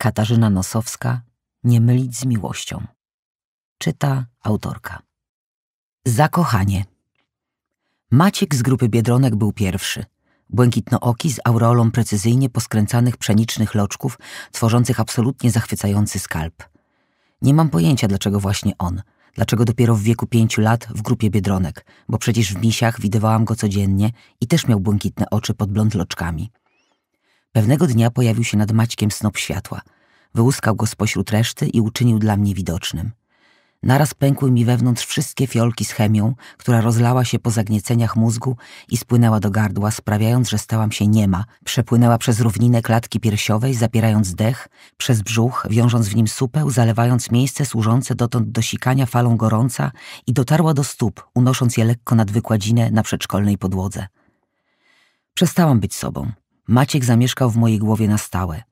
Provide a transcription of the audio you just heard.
Katarzyna Nosowska Nie mylić z miłością. Czyta autorka. Zakochanie. Maciek z grupy Biedronek był pierwszy. Błękitnooki z aureolą precyzyjnie poskręcanych pszenicznych loczków, tworzących absolutnie zachwycający skalp. Nie mam pojęcia, dlaczego właśnie on. Dlaczego dopiero w wieku pięciu lat w grupie Biedronek, bo przecież w misiach widywałam go codziennie i też miał błękitne oczy pod blond loczkami. Pewnego dnia pojawił się nad Maćkiem snop światła. Wyłuskał go spośród reszty i uczynił dla mnie widocznym. Naraz pękły mi wewnątrz wszystkie fiolki z chemią, która rozlała się po zagnieceniach mózgu i spłynęła do gardła, sprawiając, że stałam się niema. Przepłynęła przez równinę klatki piersiowej, zapierając dech, przez brzuch, wiążąc w nim supeł, zalewając miejsce służące dotąd do sikania falą gorąca i dotarła do stóp, unosząc je lekko nad wykładzinę na przedszkolnej podłodze. Przestałam być sobą. Maciek zamieszkał w mojej głowie na stałe.